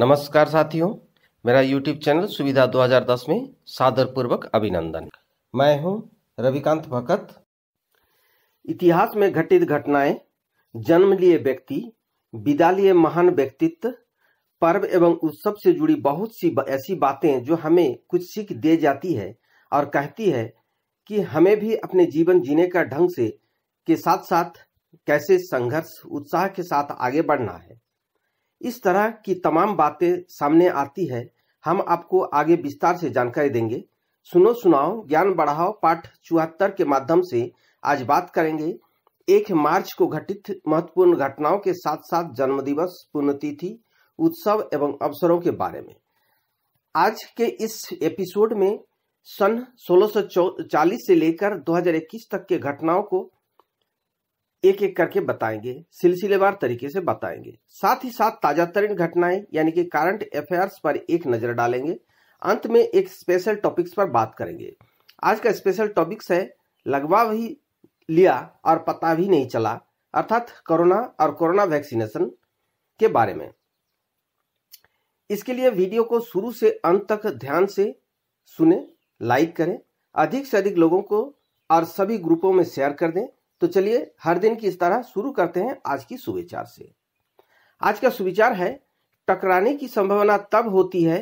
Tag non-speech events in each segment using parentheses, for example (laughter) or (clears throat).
नमस्कार साथियों मेरा YouTube चैनल सुविधा 2010 में सादर पूर्वक अभिनंदन मैं हूं रविकांत भगत इतिहास में घटित घटनाएं जन्म लिए व्यक्ति विदा लिए महान व्यक्तित्व पर्व एवं उत्सव से जुड़ी बहुत सी ऐसी बातें जो हमें कुछ सीख दे जाती है और कहती है कि हमें भी अपने जीवन जीने का ढंग से के साथ साथ कैसे संघर्ष उत्साह के साथ आगे बढ़ना है इस तरह की तमाम बातें सामने आती है हम आपको आगे विस्तार से जानकारी देंगे सुनो सुनाओ ज्ञान बढ़ाओ पाठ चौहत्तर के माध्यम से आज बात करेंगे एक मार्च को घटित महत्वपूर्ण घटनाओं के साथ साथ जन्मदिवस पुण्यतिथि उत्सव एवं अवसरों के बारे में आज के इस एपिसोड में सन 1640 से लेकर 2021 तक के घटनाओं को एक एक करके बताएंगे सिलसिलेवार तरीके से बताएंगे साथ ही साथ ताजा तरीन घटनाएं यानी कि करंट अफेयर्स पर एक नजर डालेंगे अंत में एक स्पेशल टॉपिक्स पर बात करेंगे आज का स्पेशल टॉपिक्स है लगवा भी लिया और पता भी नहीं चला अर्थात कोरोना और कोरोना वैक्सीनेशन के बारे में इसके लिए वीडियो को शुरू से अंत तक ध्यान से सुने लाइक करें अधिक से अधिक लोगों को और सभी ग्रुपों में शेयर कर दें तो चलिए हर दिन की इस तरह शुरू करते हैं आज की सुविचार से आज का सुविचार है टकराने की संभावना तब होती है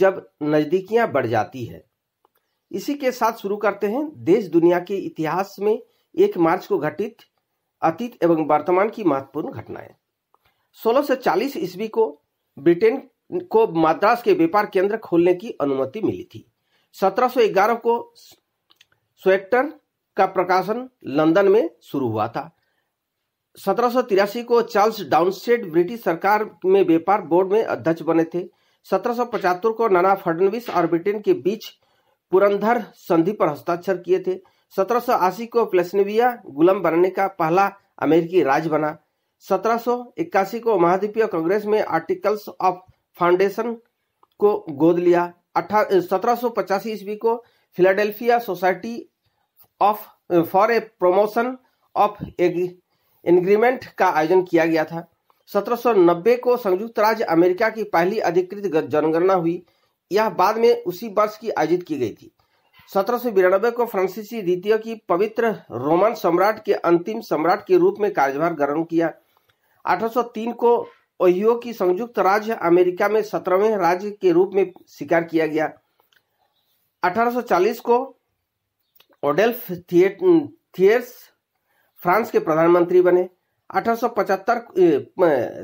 जब नजदीकियां बढ़ जाती है इसी के साथ शुरू करते हैं देश दुनिया के इतिहास में एक मार्च को घटित अतीत एवं वर्तमान की महत्वपूर्ण घटनाएं 1640 ईस्वी को ब्रिटेन को मद्रास के व्यापार केंद्र खोलने की अनुमति मिली थी 1711 को स्वेक्टर का प्रकाशन लंदन में शुरू हुआ था सत्रह को चार्ल्स डाउनसेड ब्रिटिश सरकार में व्यापार बोर्ड में अध्यक्ष बने थे सत्रह को नाना फडनवीस और ब्रिटेन के बीच पुरंधर संधि पर हस्ताक्षर किए थे सत्रह को प्लेस्निविया गुलाम बनने का पहला अमेरिकी राज बना सत्रह को महाद्वीपीय कांग्रेस में आर्टिकल्स ऑफ फाउंडेशन को गोद लिया सत्रह ईस्वी को Philadelphia society of for a promotion of agreement का आयोजन किया गया था 1790 को संयुक्त राज्य अमेरिका की पहली अधिकृत जनगणना हुई यह बाद में उसी वर्ष की आयोजित की गई थी सत्रह को फ्रांसीसी द्वितीय की पवित्र रोमन सम्राट के अंतिम सम्राट के रूप में कार्यभार ग्रहण किया 1803 को ओहियो की संयुक्त राज्य अमेरिका में सत्रहवें राज्य के रूप में स्वीकार किया गया 1840 को ओडेल्फ थियर्स फ्रांस के प्रधानमंत्री बने अठारह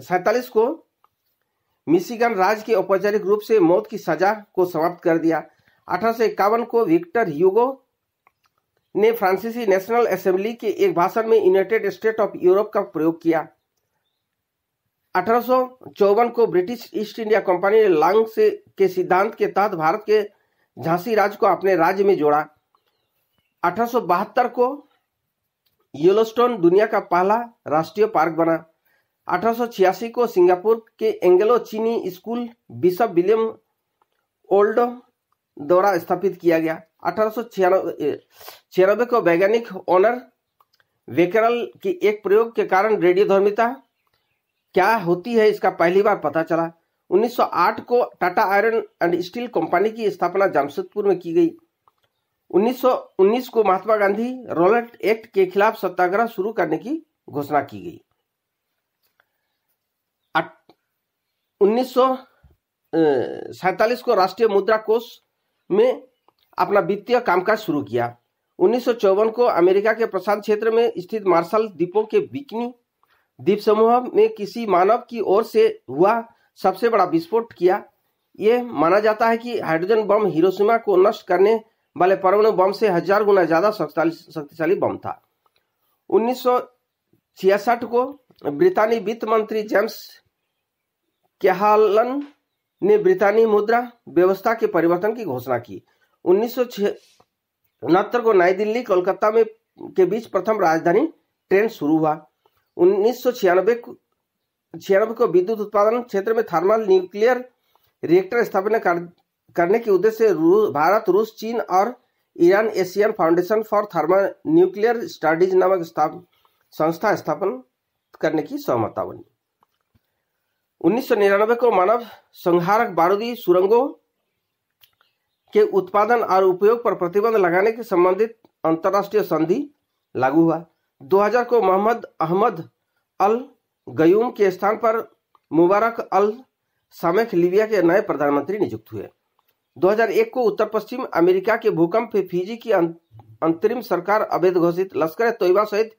सैतालीस को मिशिगन राज्य के औपचारिक रूप से मौत की सजा को समाप्त कर दिया अठारह को विक्टर ह्यूगो ने फ्रांसीसी नेशनल असेंबली के एक भाषण में यूनाइटेड स्टेट ऑफ यूरोप का प्रयोग किया अठारह को ब्रिटिश ईस्ट इंडिया कंपनी ने लांग से के सिद्धांत के तहत भारत के झांसी राज्य को अपने राज्य में जोड़ा अठारह को येलोस्टोन दुनिया का पहला राष्ट्रीय पार्क बना 1886 को सिंगापुर के एंगलो चीनी स्कूल बिशप विलियम ओल्ड द्वारा स्थापित किया गया अठारह को वैज्ञानिक ओनर वेकरल के एक प्रयोग के कारण रेडियोधर्मिता क्या होती है इसका पहली बार पता चला 1908 को Tata iron and steel company की स्थापना जमशेदपुर में की गई 1919 को महात्मा गांधी रोलट एक्ट के खिलाफ सत्याग्रह शुरू करने की घोषणा की गई उन्नीस को राष्ट्रीय मुद्रा कोष में अपना वित्तीय कामकाज शुरू किया उन्नीस को अमेरिका के प्रशांत क्षेत्र में स्थित मार्शल द्वीपों के बिकनी द्वीप समूह में किसी मानव की ओर से हुआ सबसे बड़ा विस्फोट किया यह माना जाता है कि हाइड्रोजन बम हिरोशिमा को नष्ट करने वाले परमाणु बम से हजार गुना ज्यादा शक्तिशाली बम था उन्नीस को ब्रितानी वित्त मंत्री जेम्स कैहालन ने ब्रितानी मुद्रा व्यवस्था के परिवर्तन की घोषणा की उन्नीस को नई दिल्ली कोलकाता में के बीच प्रथम राजधानी ट्रेन शुरू हुआ उन्नीस छियानबे को विद्युत उत्पादन क्षेत्र में थर्मल न्यूक्लियर रिएक्टर स्थापना करने के उद्देश्य से भारत रूस चीन और Iran Asian foundation for thermo nuclear studies नामक संस्था स्थापन करने की सहमता बनी उन्नीस को मानव संहारक बारूदी सुरंगों के उत्पादन और उपयोग पर प्रतिबंध लगाने के संबंधित अंतर्राष्ट्रीय संधि लागू हुआ 2000 को मोहम्मद अहमद अल गयूम के स्थान पर मुबारक अल सामेख लीबिया के नए प्रधानमंत्री नियुक्त हुए 2001 को उत्तर पश्चिम अमेरिका के भूकंप में फीजी की अं-, अंतरिम सरकार अवैध घोषित लश्कर तोयबा सहित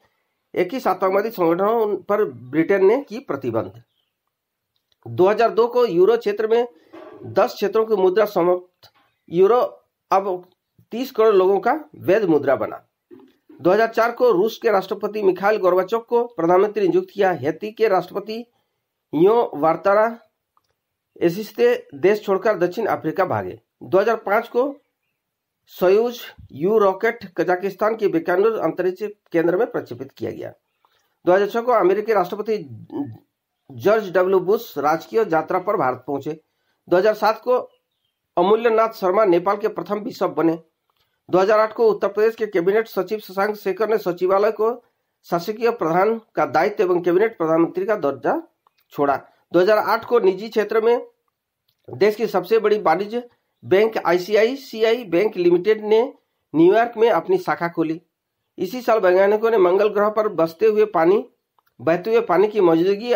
एक ही आतंकवादी संगठनों पर ब्रिटेन ने की प्रतिबंध 2002 को यूरो क्षेत्र में 10 क्षेत्रों की मुद्रा समाप्त यूरो अब 30 करोड़ लोगों का वैध मुद्रा बना 2004 को रूस के राष्ट्रपति मिखाइल गोरबाचोक को प्रधानमंत्री नियुक्त किया हेती के राष्ट्रपति यो वार्तारा इससे देश छोड़कर दक्षिण अफ्रीका भागे 2005 को सयूज यू रॉकेट कजाकिस्तान के बेकानूर अंतरिक्ष केंद्र में प्रक्षेपित किया गया 2006 को अमेरिकी राष्ट्रपति जॉर्ज डब्ल्यू बुश राजकीय यात्रा पर भारत पहुंचे 2007 को अमूल्यनाथ शर्मा नेपाल के प्रथम बिशप बने 2008 को उत्तर प्रदेश के कैबिनेट सचिव शशांक शेखर ने सचिवालय को शासकीय प्रधान का दायित्व एवं कैबिनेट प्रधानमंत्री का दर्जा छोड़ा 2008 को निजी क्षेत्र में देश की सबसे बड़ी वाणिज्य बैंक आईसीआईसीआई बैंक लिमिटेड ने न्यूयॉर्क में अपनी शाखा खोली इसी साल वैज्ञानिकों ने मंगल ग्रह पर बसते हुए पानी बहते हुए पानी की मौजूदगी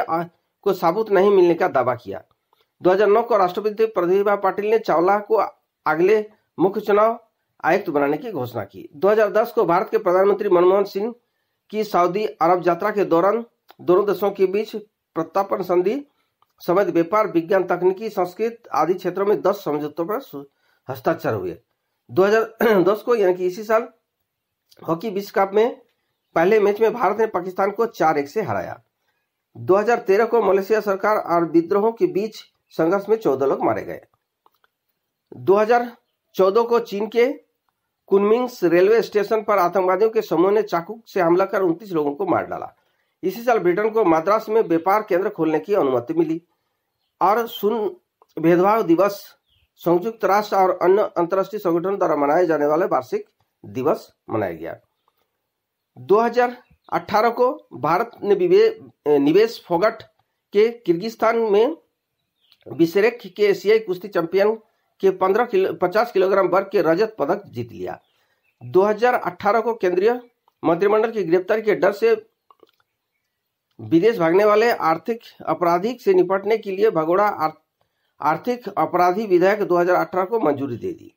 को साबुत नहीं मिलने का दावा किया 2009 को राष्ट्रपति प्रतिभा पाटिल ने चावला को अगले मुख्य चुनाव आयुक्त बनाने की घोषणा की 2010 को भारत के प्रधानमंत्री मनमोहन सिंह की सऊदी अरब यात्रा के दौरान दोनों देशों के बीच प्रत्यापन संधि समेत व्यापार विज्ञान तकनीकी संस्कृत आदि क्षेत्रों में दस समझौतों पर हस्ताक्षर हुए 2010 को यानी कि इसी साल हॉकी विश्व कप में पहले मैच में भारत ने पाकिस्तान को चार एक से हराया 2013 को मलेशिया सरकार और विद्रोहों के बीच संघर्ष में चौदह लोग मारे गए 2014 को चीन के कुनमिंग्स रेलवे स्टेशन पर आतंकवादियों के समूह ने चाकू से हमला कर 29 लोगों को मार डाला इसी साल ब्रिटेन को मद्रास में व्यापार केंद्र खोलने की अनुमति मिली और सुन भेदभाव दिवस संयुक्त राष्ट्र और अन्य अंतर्राष्ट्रीय संगठन द्वारा मनाए जाने वाले वार्षिक दिवस मनाया गया 2018 को भारत ने निवेश फोगट के किर्गिस्तान में बिसेरेक के एशियाई कुश्ती चैंपियन के 15 किलो पचास किलोग्राम वर्ग के रजत पदक जीत लिया 2018 को केंद्रीय मंत्रिमंडल की गिरफ्तारी के डर से विदेश भागने वाले आर्थिक अपराधी से निपटने के लिए भगोड़ा आर्थिक अपराधी विधेयक 2018 को मंजूरी दे दी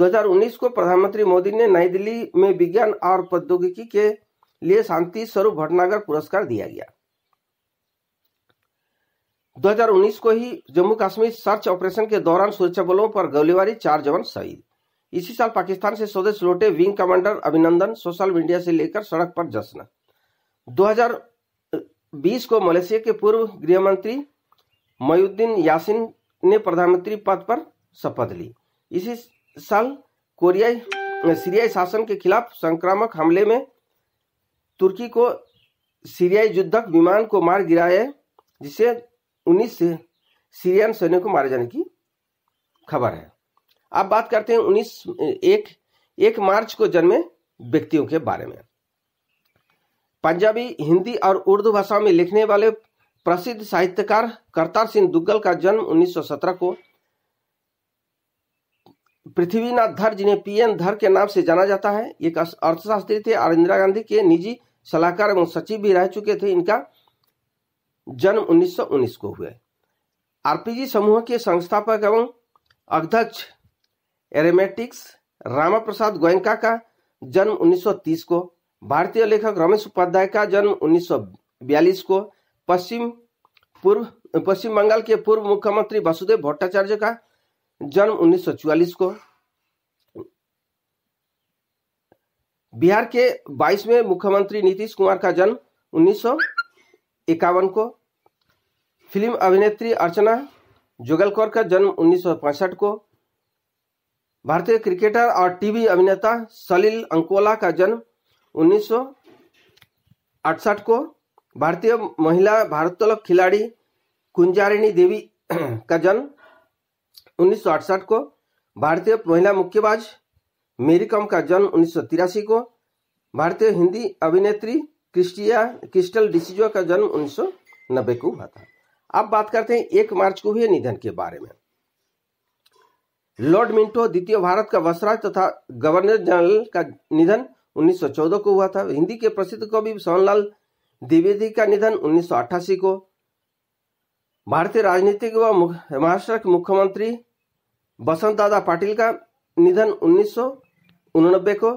2019 को प्रधानमंत्री मोदी ने नई दिल्ली में विज्ञान और प्रौद्योगिकी के लिए शांति स्वरूप भटनागर पुरस्कार दिया गया 2019 को ही जम्मू कश्मीर सर्च ऑपरेशन के दौरान सुरक्षा बलों पर गोलीबारी चार जवान शहीद इसी साल पाकिस्तान से स्वदेश लौटे wing commander Abhinandan social media से लेकर सड़क पर जश्न बीस को मलेशिया के पूर्व गृह मंत्री मयुद्दीन यासिन ने प्रधानमंत्री पद पर शपथ ली इसी साल कोरियाई सीरियाई शासन के खिलाफ संक्रामक हमले में तुर्की को सीरियाई युद्धक विमान को मार गिराया जिसे 19 से सीरियन सैनिकों को मारे जाने की खबर है अब बात करते हैं 19 एक एक मार्च को जन्मे व्यक्तियों के बारे में पंजाबी हिंदी और उर्दू भाषा में लिखने वाले प्रसिद्ध साहित्यकार करतार सिंह दुग्गल का जन्म 1917 को पृथ्वीनाथ धर जिन्हें पीएन धर के नाम से जाना जाता है एक अर्थशास्त्री थे और इंदिरा गांधी के निजी सलाहकार एवं सचिव भी रह चुके थे इनका जन्म 1919 को हुए आरपीजी समूह के संस्थापक एवं अध्यक्ष एरेमेटिक्स रामा प्रसाद गोयंका का जन्म 1930 को भारतीय लेखक रमेश उपाध्याय का जन्म 1942 को पश्चिम पूर्व पश्चिम बंगाल के पूर्व मुख्यमंत्री वसुदेव भट्टाचार्य का जन्म 1944 को बिहार के 22वें मुख्यमंत्री नीतीश कुमार का जन्म उन्नीस को फिल्म अभिनेत्री अर्चना जुगलकौर का जन्म उन्नीस को भारतीय क्रिकेटर और टीवी अभिनेता सलील अंकोला का जन्म उन्नीस को भारतीय महिला भारोत्तोलक खिलाड़ी कुंजारिणी देवी (clears throat) का जन्म 1968 को भारतीय महिला मुक्केबाज मेरी कॉम का जन्म उन्नीस को भारतीय हिंदी अभिनेत्री क्रिस्टिया क्रिस्टल डिसीजो का जन्म नब्बे को हुआ था अब बात करते हैं एक मार्च को हुए निधन के बारे में लॉर्ड मिंटो द्वितीय भारत का वसराज तथा गवर्नर जनरल का निधन 1914 को हुआ था हिंदी के प्रसिद्ध कवि सोनलाल द्विवेदी का निधन उन्नीस को भारतीय राजनीतिक व महाराष्ट्र के मुख्यमंत्री बसंत दादा पाटिल का निधन उन्नीस को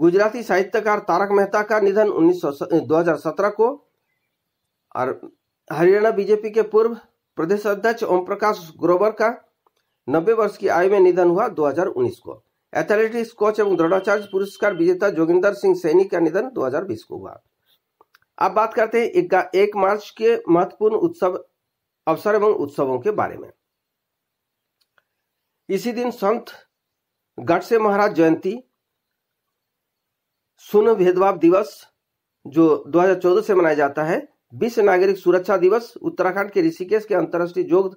गुजराती साहित्यकार तारक मेहता का निधन उन्नीस 2017 को और हरियाणा बीजेपी के पूर्व प्रदेश अध्यक्ष ओम प्रकाश ग्रोवर का 90 वर्ष की आयु में निधन हुआ 2019 को एथलेटिक्स कोच एवं द्रोणाचार्य पुरस्कार विजेता जोगिंदर सिंह सैनी का निधन 2020 को हुआ अब बात करते हैं एक, एक मार्च के महत्वपूर्ण उत्सव अवसर एवं उत्सवों के बारे में इसी दिन संत गट से महाराज जयंती सुन भेदभाव दिवस जो 2014 से मनाया जाता है विश्व नागरिक सुरक्षा दिवस उत्तराखंड के ऋषिकेश के अंतर्राष्ट्रीय योग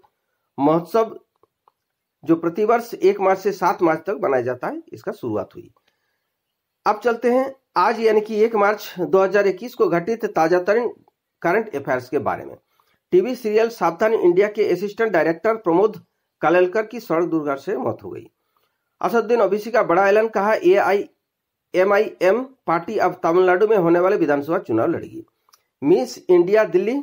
महोत्सव जो प्रतिवर्ष एक मार्च से सात मार्च तक बनाया जाता है इसका शुरुआत हुई अब चलते हैं आज यानी कि एक मार्च 2021 को घटित ताजा तरीन करंट अफेयर्स के बारे में टीवी सीरियल सावधान इंडिया के असिस्टेंट डायरेक्टर प्रमोद कालेलकर की सड़क दुर्घटना से मौत हो गई असदुद्दीन ओबीसी का बड़ा ऐलान कहा A I M I M party अब तमिलनाडु में होने वाले विधानसभा चुनाव लड़ेगी miss India Delhi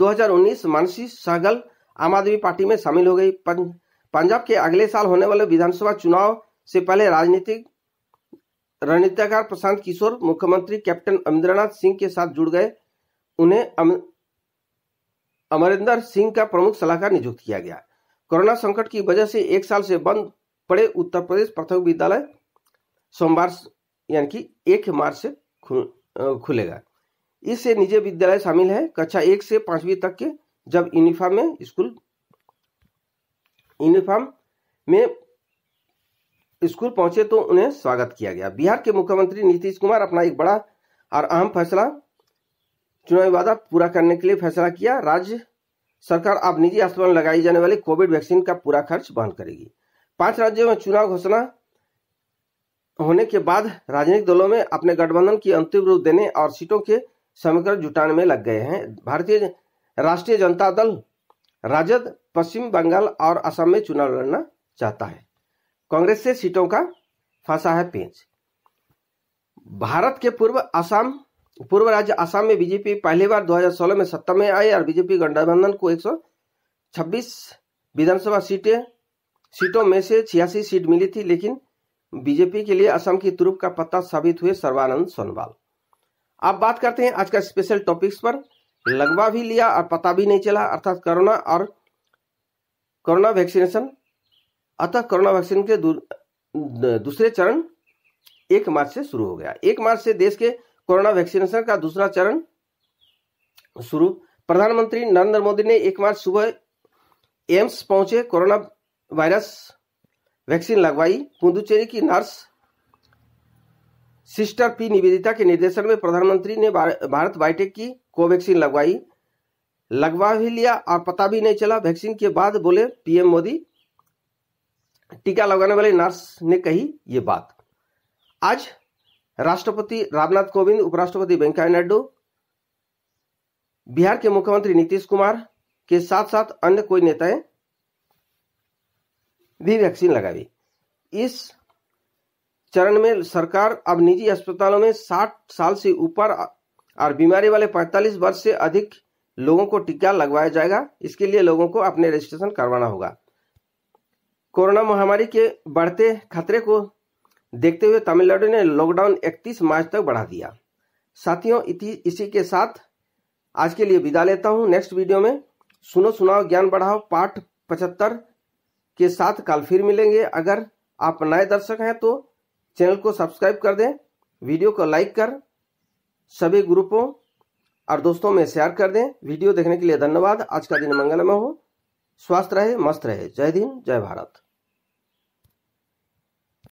2019 Mansi Sehgal Aam Aadmi party में शामिल हो गई पंजाब के अगले साल होने वाले विधानसभा चुनाव से पहले राजनीतिक रणनीतिकार प्रशांत किशोर मुख्यमंत्री कैप्टन अमरेंद्रनाथ सिंह के साथ जुड़ गए उन्हें अमरिंदर सिंह का प्रमुख सलाहकार नियुक्त किया गया कोरोना संकट की वजह से एक साल से बंद पड़े उत्तर प्रदेश प्राथमिक विद्यालय सोमवार यानी कि एक मार्च से खुलेगा इससे निजी विद्यालय शामिल है कक्षा एक से पांचवी तक के जब यूनिफॉर्म में स्कूल यूनिफॉर्म में स्कूल पहुंचे तो उन्हें स्वागत किया गया बिहार के मुख्यमंत्री नीतीश कुमार अपना एक बड़ा और अहम फैसला चुनावी वादा पूरा करने के लिए फैसला किया राज्य सरकार अब निजी अस्पताल में लगाई जाने वाली कोविड वैक्सीन का पूरा खर्च बहन करेगी पांच राज्यों में चुनाव घोषणा होने के बाद राजनीतिक दलों में अपने गठबंधन की अंतिम रूप देने और सीटों के समीकरण जुटाने में लग गए हैं भारतीय राष्ट्रीय जनता दल राजद पश्चिम बंगाल और असम में चुनाव लड़ना चाहता है कांग्रेस से सीटों का फंसा है पेंच भारत के पूर्व असम पूर्व राज्य असम में बीजेपी पहली बार 2016 में सत्ता में आई और बीजेपी गठबंधन को 126 विधानसभा सीटें सीटों में से छियासी सीट मिली थी लेकिन बीजेपी के लिए असम की तुरुप का पत्ता साबित हुए सर्वानंद सोनवाल अब बात करते हैं आज का स्पेशल टॉपिक्स पर लगवा भी लिया और पता भी नहीं चला अर्थात कोरोना और कोरोना वैक्सीनेशन अतः कोरोना वैक्सीन के दूसरे चरण एक मार्च से शुरू हो गया एक मार्च से देश के कोरोना वैक्सीनेशन का दूसरा चरण शुरू प्रधानमंत्री नरेंद्र मोदी ने एक मार्च सुबह एम्स पहुंचे कोरोना वायरस वैक्सीन लगवाई पुदुचेरी की नर्स सिस्टर पी निवेदिता के निर्देशन में प्रधानमंत्री ने भारत बायोटेक की कोवैक्सीन लगवाई लगवा भी लिया और पता भी नहीं चला वैक्सीन के बाद बोले पीएम मोदी टीका लगाने वाले नर्स ने कही ये बात आज राष्ट्रपति रामनाथ कोविंद उपराष्ट्रपति वेंकैया नायडू बिहार के मुख्यमंत्री नीतीश कुमार के साथ साथ अन्य कोई नेताएं भी वैक्सीन लगाई इस चरण में सरकार अब निजी अस्पतालों में 60 साल से ऊपर और बीमारी वाले 45 वर्ष से अधिक लोगों को टीका लगवाया जाएगा इसके लिए लोगों को अपने रजिस्ट्रेशन करवाना होगा कोरोना महामारी के बढ़ते खतरे को देखते हुए तमिलनाडु ने लॉकडाउन 31 मार्च तक बढ़ा दिया साथियों इसी के साथ आज के लिए विदा लेता हूं नेक्स्ट वीडियो में सुनो सुनाओ ज्ञान बढ़ाओ पाठ पचहत्तर के साथ कल फिर मिलेंगे अगर आप नए दर्शक हैं तो चैनल को सब्सक्राइब कर दें वीडियो को लाइक कर सभी ग्रुपों और दोस्तों में शेयर कर दें वीडियो देखने के लिए धन्यवाद आज का दिन मंगलमय हो स्वस्थ रहे मस्त रहे जय हिंद जय भारत